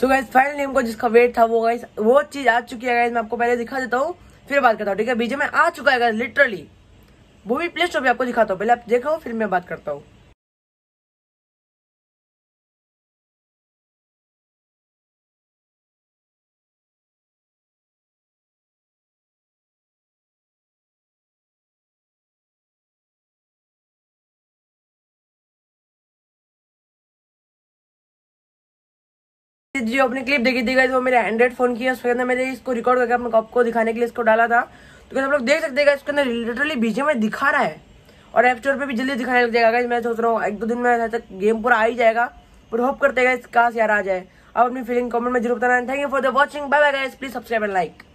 so guys final name को जिसका wait था वो गाइज वो चीज आ चुकी है गाइज मैं आपको पहले दिखा देता हूँ फिर बात करता हूँ ठीक है बीजे में आ चुका है लिटरली वो भी प्ले स्टोर भी आपको दिखाता हूँ पहले आप देखो फिर मैं बात करता हूँ जो अपनी क्लिप देखी थी वो मेरे एंड्रॉइड फोन की है उसके अंदर मैंने इसको रिकॉर्ड करके अपने को दिखाने के लिए इसको डाला था तो क्या आप लोग देख सकते हैं इसके अंदर लिटरली बीजे में दिखा रहा है और एप स्टोर पर भी जल्दी दिखाने लग जाएगा मैं सोच रहा हूँ एक दो दिन में तक गेम पूरा आ ही जाएगा पर होप करते गए कहा से यार आ जाए आप अपनी फीलिंग कमेंट में जरूर बताना thank you for the watching bye bye guys please subscribe and like